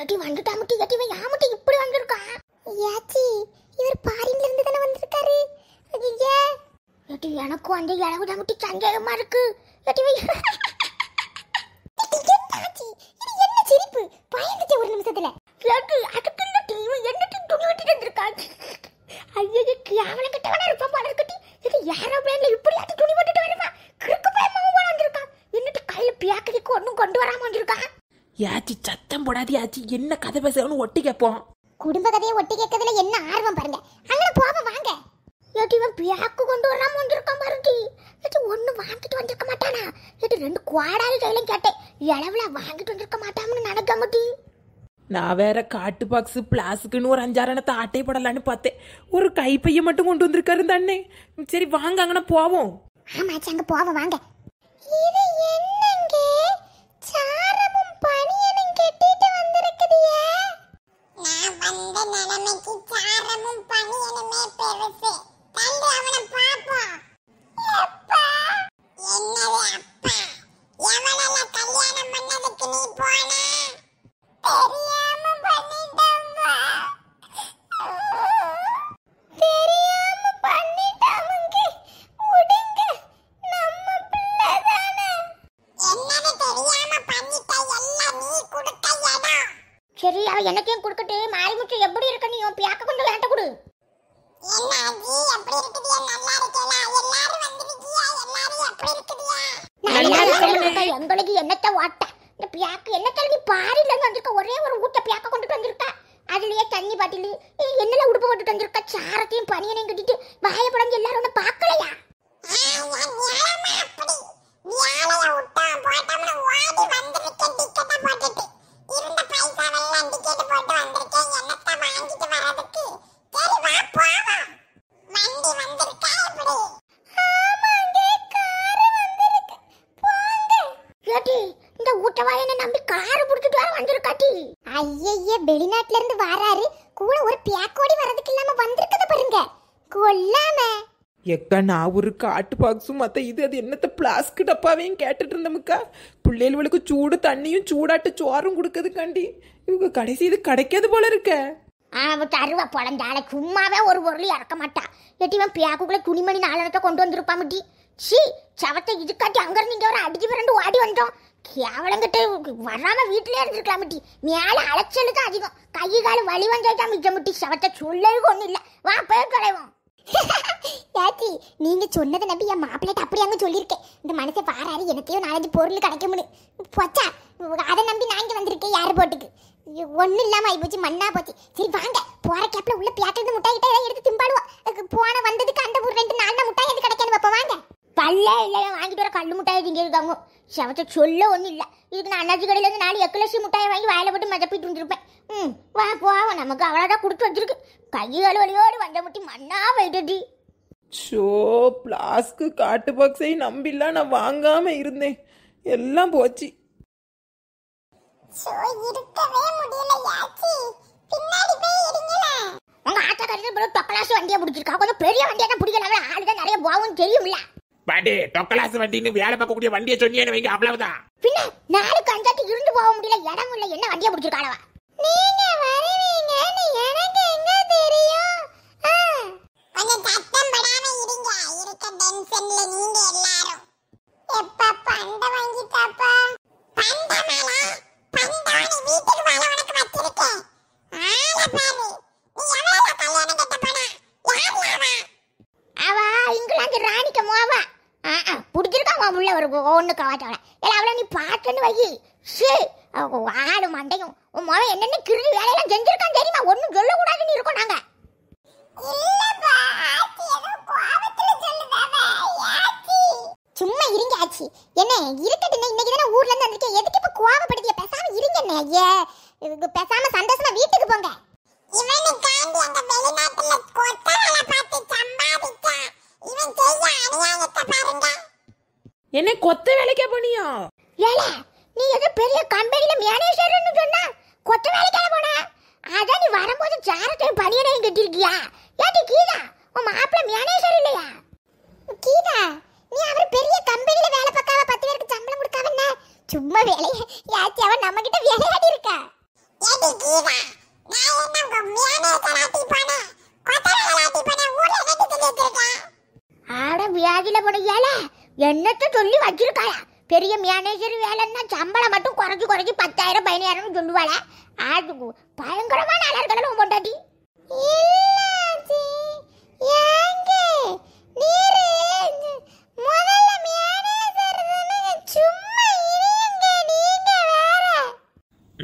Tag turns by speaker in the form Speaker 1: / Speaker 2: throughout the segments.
Speaker 1: எட்டி வந்துட்டா முட்டி எட்டி இவன் யா முட்டி இப்படி வந்திருக்கா ஏச்சி இவர் பாரின்ல இருந்து தானே வந்திருக்காரு ஐயே எட்டி எனக்கு அந்த இளவு முட்டி சந்தேகமா இருக்கு எட்டி என்ன சிரிப்பு பயந்துட்டேன்
Speaker 2: ஒரு நிமிஷத்துல எட்டி அதுக்கு என்ன டிவி என்ன துணி விட்டுட்டு வந்திருக்கான் ஐயோ கேவலம் கிட்டவனா இருப்பான்
Speaker 3: போடாதே
Speaker 1: ஆச்சு என்ன கதை பேசுறோம்னு ஒட்டி கேட்போம் குடும்ப கதையை ஒட்டி கேட்கறதுல என்ன ஆர்வம் பாருங்க அங்கே போக வாங்க ஏட்டி இவன் பியாக்கு கொண்டு வராம வந்திருக்கான் பாருட்டி ஏட்டி ஒன்று வாங்கிட்டு வந்திருக்க மாட்டானா ஏட்டி ரெண்டு குவாடாரி கையிலும் கேட்டேன் இளவுல வாங்கிட்டு வந்திருக்க மாட்டாம்னு நினைக்க மாட்டி
Speaker 3: நான் வேற காட்டு பாக்ஸ் பிளாஸ்க்குன்னு ஒரு அஞ்சாரணத்தை ஆட்டை போடலான்னு பார்த்தேன் ஒரு கைப்பையை மட்டும் கொண்டு வந்திருக்காரு தானே சரி வாங்க அங்கன போவோம் ஆமாச்சு அங்கே போவோம் வாங்க இது என்னங்க
Speaker 2: நிலைமைக்கு காரமும் பணியனுமே பெருசு தள்ளி அவனை பாப்போம் என்னது அப்பா எவனால கல்யாணம் பண்ணதுக்கு நீ போன தெரியாம பண்ணிட்டம்மா
Speaker 1: அவ குடுக்கட்டு கொடுக்கட்டு மாரிமுத்து எப்படி இருக்க நீ உன் பியாக்க கொண்டு வேண்ட குடு எங்களுக்கு என்னத்த வாட்ட இந்த பியாக்கு என்ன நீ பாரில இருந்து வந்திருக்க ஒரே ஒரு ஊட்ட பியாக்க கொண்டுட்டு வந்திருக்கா அதுலயே தண்ணி பாட்டிலு என்னெல்லாம் உடுப்பு போட்டுட்டு வந்திருக்க சாரத்தையும் பனியனையும் கட்டிட்டு வாயப்படம் எல்லாரும் ஒன்னு பாக்கலையா அப்படி
Speaker 2: வியாழைய விட்டா போட்டோம்னு ஓடி வந்துருக்கேன் டிக்கெட்டை இருந்த பைசாவெல்லாம் டிக்கெட் போட்டு வந்திருக்கேன் என்னத்த வாங்கிட்டு வர்றதுக்கு சரி வா போ
Speaker 3: எக்கா ஒரு காட்டு பாக்ஸும் மற்ற இது அது என்னத்த பிளாஸ்க் டப்பாவையும் கேட்டுட்டு இருந்தமுக்கா பிள்ளைகளுக்கு சூடு தண்ணியும் சூடாட்டு சோறும் கொடுக்கறதுக்காண்டி இவங்க கடைசி இது கிடைக்காது போல இருக்க
Speaker 1: அவன் தருவா பொழந்தாளை சும்மாவே ஒரு பொருள் இறக்க மாட்டா எட்டிவன் பியாக்குக்குள்ளே துணிமணி நாலனத்தை கொண்டு வந்திருப்பான் முட்டி சி சவத்தை இதுக்காட்டி அங்கேருந்து இங்கே ஒரு அடிச்சு பிறண்டு ஓடி வந்துட்டோம் கேவலங்கிட்ட வராமல் வீட்டிலே இருந்திருக்கலாம் முட்டி மேலே அலைச்சலுக்கு அதிகம் கை கால் வலி வந்தாயிட்டா மிச்சம் முட்டி சவத்தை சொல்லவே ஒன்றும் இல்லை வா போய் தொலைவோம் ஏச்சி நீங்க சொன்னதை நம்பி என் மாப்பிள்ளை அப்படி அங்கே சொல்லியிருக்கேன் இந்த மனசை பாராரு எனத்தையோ நாலஞ்சு பொருள் கிடைக்க முடியும் போச்சா அதை நம்பி நான் இங்கே வந்திருக்கேன் யார் போட்டுக்கு ஒன்றும் இல்லாமல் போச்சு மண்ணா போச்சு சரி வாங்க போகிற கேப்பில் உள்ள பியாட்டிட்டு முட்டாய் கிட்ட எடுத்து திம்பாடுவோம் போன வந்ததுக்கு அந்த ஒரு ரெண்டு நாலு முட்டை எது கிடைக்காது அப்போ வாங்க பல்ல இல்லை வாங்கிட்டு வர கல் முட்டாய் திங்கிறது தாங்க செவத்தை சொல்ல ஒன்றும் இல்லை இதுக்கு நான் அண்ணாச்சி கடையிலேருந்து நாலு எக்கு லட்சம் முட்டாயை வாங்கி வாயில் போட்டு மிதப்பிட்டு வந்துருப்பேன் ம் வா போவோம் நமக்கு அவ்வளோதான் கொடுத்து வச்சிருக்கு கையால் வழியோடு வந்த முட்டி மண்ணா
Speaker 3: போயிட்டுடி ஷோ பிளாஸ்க்கு காட்டு பாக்ஸையும் நம்பிலாம் நான் வாங்காம இருந்தேன் எல்லாம் போச்சு
Speaker 2: உங்க ஆட்டக்காரர் தொப்பலாசு வண்டியை பிடிச்சிருக்கா
Speaker 1: கொஞ்சம் பெரிய வண்டியாக பிடிக்கல ஆளுதான் நிறைய போகும் தெரியும்ல
Speaker 3: பாட்டி டொக்கலாஸ் வண்டின்னு வேலை பார்க்கக்கூடிய வண்டியை சொன்னீங்கன்னு வைங்க அவ்வளவுதான் பின்ன நாலு
Speaker 1: கஞ்சாட்டு இருந்து போக முடியல இடம் இல்ல என்ன வண்டியை பிடிச்சிருக்காளவா
Speaker 2: நீங்க வருவீங்கன்னு எனக்கு எங்க
Speaker 1: உள்ள ஒரு ஒன்று கவாச்சோட ஏன்னா அவளை நீ பார்க்கன்னு வை ஷே ஆடு மண்டையும் உன் முகம் என்னென்ன கிருதி வேலையெல்லாம் செஞ்சிருக்கான் தெரியுமா ஒன்றும் சொல்லக்கூடாதுன்னு இருக்கோம் நாங்கள் சும்மா இருங்க ஆச்சி என்ன இருக்கட்டுங்க இன்னைக்கு தானே ஊர்ல இருந்து வந்திருக்கேன் எதுக்கு இப்ப கோவப்படுத்திய பேசாம இருங்க ஐயா இதுக்கு பேசாம சந்தோஷமா வீட்டுக்கு போங்க இவனுக்காண்டி அந்த வெளிநாட்டுல கொத்தால பார்த்து சம்பாதிச்சான் இவன் செய்ய அநியாயத்தை பாருங்க என்ன கொத்த வேலைக்கு போனியோ ஏல நீ எது பெரிய கம்பெனில மேனேஜர்னு சொன்னா கொத்த வேலைக்கு போனா அதான் நீ வரும்போது சாரத்தையும் பணியனையும் கட்டிருக்கியா ஏடி கீதா உன் மாப்பிள்ள மேனேஜர் இல்லையா கீதா நீ அவர் பெரிய கம்பெனில வேலை பார்க்காம பத்து பேருக்கு சம்பளம் கொடுக்காம சும்மா வேலையை யாச்சி அவன் நம்ம கிட்ட விளையாடி இருக்கா சொல்லி வச்சிருக்காயா பெரிய மேனேஜர் வேலைன்னா சம்பளம் மட்டும் குறைஞ்சி குறைச்சி பத்தாயிரம் பதினாயிரம்னு சொல்லுவாள அது பயங்கரமான அலர்களை பொண்டாட்டி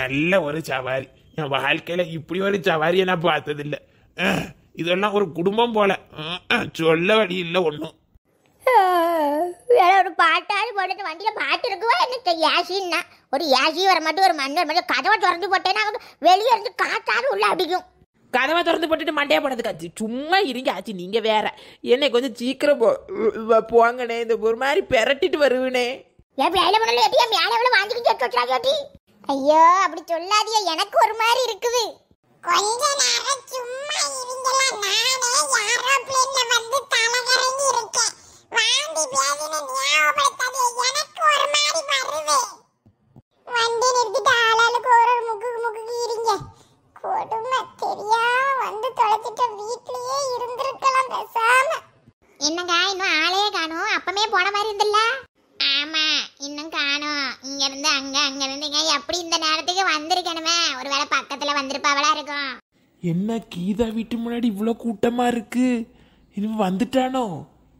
Speaker 3: நல்ல ஒரு சவாரி என் வாழ்க்கையில் இப்படி ஒரு சவாரியை நான் பார்த்ததில்லை இதெல்லாம் ஒரு குடும்பம் போல சொல்ல வழி இல்லை ஒன்றும்
Speaker 1: வேற ஒரு பாட்டாவது போட்டு வண்டியில் பாட்டு இருக்குவா என்ன யாசின்னா ஒரு யாசி வர மாட்டேன் ஒரு மண் வர மாட்டேன் கதவை திறந்து போட்டேன்னா
Speaker 3: வெளியே இருந்து காத்தாலும் உள்ள அடிக்கும் கதவை திறந்து போட்டுட்டு மண்டையே போனது காச்சு சும்மா இருங்க ஆச்சு நீங்க வேற என்னை கொஞ்சம் சீக்கிரம் போ போங்கண்ணே இந்த ஒரு மாதிரி பெரட்டிட்டு வருவனே ஐயோ
Speaker 1: அப்படி சொல்லாதிய எனக்கு ஒரு
Speaker 2: மாதிரி இருக்குது கொஞ்ச நேரம் சும்மா இருங்களா நானே ஏரோப்ளேன்ல வந்து தலகரங்கி இருக்கேன் ஞாபகப்படுத்தாது எனக்கு ஒரு மாதிரி வருது வண்டி நிறுத்திட்டு ஆளாளுக்கு ஒரு ஒரு முக்கு முக்குக்கு இருங்க கொடுமை வந்து தொலைச்சிட்ட வீட்லயே இருந்திருக்கலாம்
Speaker 1: பேசாம என்னங்க இன்னும் ஆளையே காணும் அப்பமே போன மாதிரி இருந்தில்ல ஆமா இன்னும் காணும் இங்க இருந்து அங்க அங்க இருந்துங்க எப்படி இந்த நேரத்துக்கு வந்திருக்கணுமே ஒருவேளை பக்கத்துல வந்திருப்பாவளா இருக்கும்
Speaker 3: என்ன கீதா வீட்டு முன்னாடி இவ்வளோ கூட்டமா இருக்கு இவன் வந்துட்டானோ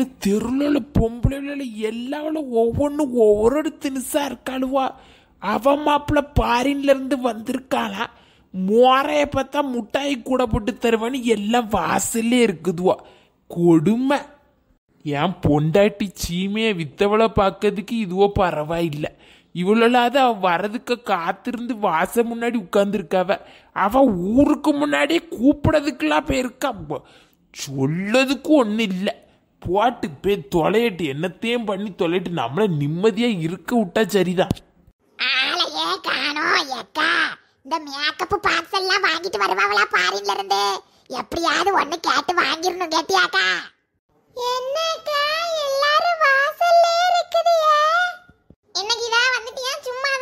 Speaker 3: இந்த தெருவில் பொம்பளை எல்லாவளும் ஒவ்வொன்றும் ஒவ்வொரு தினிசா இருக்காளுவா அவ மாப்பிள்ள பாரின்லேருந்து வந்திருக்காளா மோரையை பார்த்தா முட்டாய் கூட போட்டு தருவான்னு எல்லாம் வாசல்லே இருக்குதுவா கொடுமை ஏன் பொண்டாட்டி சீமையை வித்தவளை பார்க்கறதுக்கு இதுவோ பரவாயில்லை இவ்வளோலாத அவ வரதுக்கு காத்திருந்து வாசல் முன்னாடி உட்காந்துருக்காவ அவ ஊருக்கு முன்னாடியே கூப்பிடறதுக்கெல்லாம் போயிருக்கா சொல்லதுக்கும் ஒன்றும் இல்லை போட்டு போய் தொலையட்டு என்னத்தையும் பண்ணி தொலையட்டு நம்மள நிம்மதியா இருக்க விட்டா சரிதான்
Speaker 1: இந்த வாங்கிட்டு வருவாங்களா பாரின்ல இருந்து எப்படியாவது ஒண்ணு கேட்டு வாங்கிடணும் கேட்டியாக்கா என்னக்கா எல்லாரும் வாசல்ல சும்மா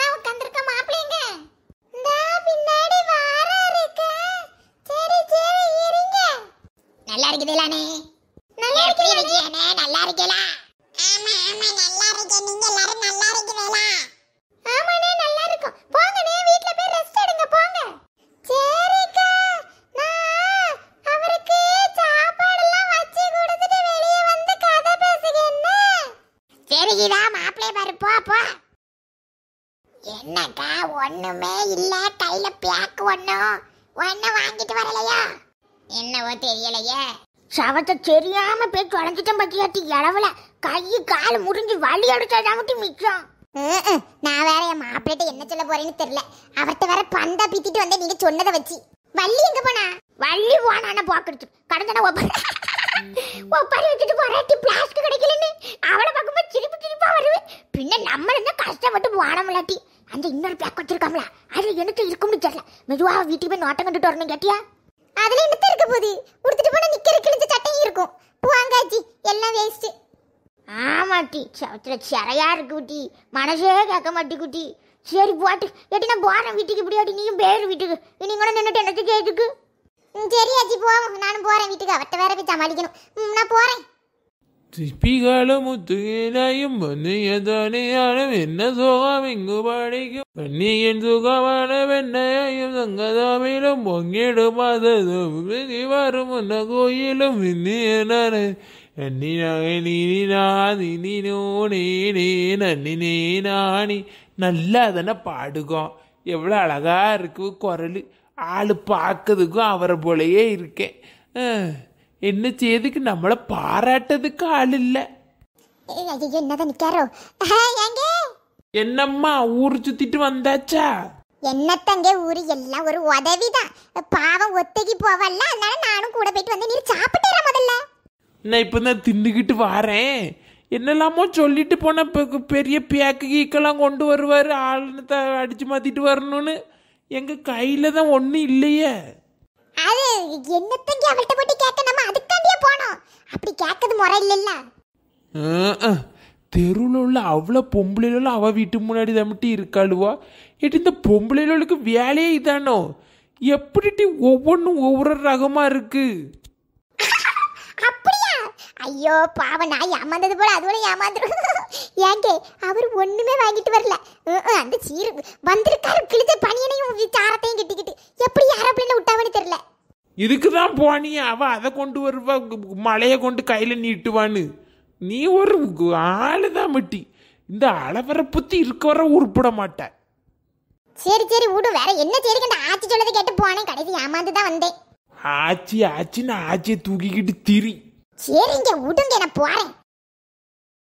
Speaker 1: நல்லா
Speaker 2: நீங்க எப்படி நல்லா இருக்கீங்களா ஆமா ஆமா நல்லா இருக்கேன் நீங்க எல்லாரும் நல்லா நல்லா இருக்கும் போங்கண்ணே வீட்ல போய் ரெஸ்ட் எடுங்க போங்க சரிக்கா நான் அவருக்கு
Speaker 1: சாப்பாடெல்லாம் வச்சு கொடுத்துட்டு வெளியே வந்து கதை பேசுகிறேன் சரி இதா மாப்பிள்ளை பாரு போ என்னக்கா ஒண்ணுமே இல்ல கையில பேக் ஒண்ணு ஒண்ணு வாங்கிட்டு வரலையா என்னவோ தெரியலையே சவத்தை தெரியாம போய் தொலைஞ்சிட்டேன் பத்தியாட்டி இடவுல கை கால் முறிஞ்சு வலி எடுத்ததா மட்டும் மிச்சம் நான் வேற என் மாப்பிள்ளிட்ட என்ன சொல்ல போறேன்னு தெரியல அவர்கிட்ட வேற பந்தா பித்திட்டு வந்தேன் நீங்க சொன்னதை வச்சு வள்ளி எங்க போனா வள்ளி போனான போக்கெடுத்து கடந்தன ஒப்பாரி ஒப்பாரி வச்சுட்டு போறாட்டி பிளாஸ்டிக் கிடைக்கலன்னு அவளை பார்க்கும்போது சிரிப்பு சிரிப்பா வருவேன் பின்ன நம்ம இருந்தா கஷ்டப்பட்டு போன போனோம்லாட்டி அந்த இன்னொரு பேக் வச்சிருக்காங்களா அது எனக்கு இருக்கும்னு தெரியல மெதுவா வீட்டுக்கு போய் நோட்டம் கண்டுட்டு வரணும் கேட்டியா அதுல என்னத்த இருக்க போகுது உடுத்துட்டு போனா நிக்க குட்டி சவத்தில் சிறையாக இருக்கு குட்டி மனசே கேட்க மாட்டி குட்டி சரி போட்டு எட்டி நான் போகிறேன் வீட்டுக்கு இப்படியாட்டி நீயும் பேர் வீட்டுக்கு நீங்களும் நின்றுட்டு என்னத்துக்கு எதுக்கு சரி ஆச்சி போவோம் நானும் போகிறேன் வீட்டுக்கு அவர்கிட்ட வேற போய் சமாளிக்கணும் நான் போகிறேன்
Speaker 3: சிப்பிகளும் முத்துகிலையும் பொன்னியதானியாலும் என்ன சுகம் இங்கு படிக்கும் பொன்னியின் சுகமான வெண்ணையையும் சங்கதாமிலும் பொங்கிடும் அததும் வரும் உன்ன கோயிலும் விண்ணியனான நன்னி நீ நன்னி நல்லா தானே பாடுகோம் எவ்வளோ அழகாக இருக்கு குரல் ஆள் பார்க்கறதுக்கும் அவரை போலயே இருக்கேன் என்ன செய்யறதுக்கு நம்மளை பாராட்டதுக்கு ஆள் இல்லை என்னம்மா ஊர் சுத்திட்டு வந்தாச்சா
Speaker 1: என்னத்தங்க ஊரு எல்லாம் ஒரு உதவிதான் பாவம் ஒத்தகி போவல்ல அதனால நானும் கூட போயிட்டு வந்து நீ சாப்பிட்டுற முதல்ல
Speaker 3: நான் இப்போ தான் தின்னுக்கிட்டு வாரேன் என்னெல்லாமோ சொல்லிட்டு போனால் இப்போ பெரிய பேக்கு கீக்கெல்லாம் கொண்டு வருவார் த அடித்து மாற்றிட்டு வரணும்னு எங்கள் கையில் தான் ஒன்றும் இல்லையே ஒவ்வொன்னும் என்னத்தையும் அவள்கிட்ட போட்டு கேட்க தெருவில் உள்ள அவ்வளோ அவள் முன்னாடி இந்த வேலையே இதானோ எப்படிட்டி ஒவ்வொன்றும் ஒவ்வொரு ரகமாக இருக்கு
Speaker 1: ஐயோ பாவம் நான் ஏமாந்தது போல அதுவும் ஏமாந்துடும் ஏங்கே அவர் ஒண்ணுமே வாங்கிட்டு வரல அந்த சீரு வந்திருக்காரு கிழிஞ்ச பணியனையும் சாரத்தையும் கிட்டிக்கிட்டு
Speaker 3: எப்படி ஏரோப்ளேன்ல விட்டாவன்னு தெரியல இதுக்குதான் தான் போனியா அவ அதை கொண்டு வருவா மலையை கொண்டு கையில நீட்டுவான்னு நீ ஒரு ஆளு தான் மட்டி இந்த அளவரை புத்தி இருக்க வர உருப்பிட மாட்ட
Speaker 1: சரி சரி விடு வேற என்ன சரி கண்ட ஆச்சி சொன்னதை கேட்டு போனேன் கடைசி ஏமாந்து தான் வந்தேன்
Speaker 3: ஆச்சி ஆச்சின்னு ஆச்சியை தூக்கிக்கிட்டு திரி
Speaker 1: சரிங்க உடுங்க நான் போறேன்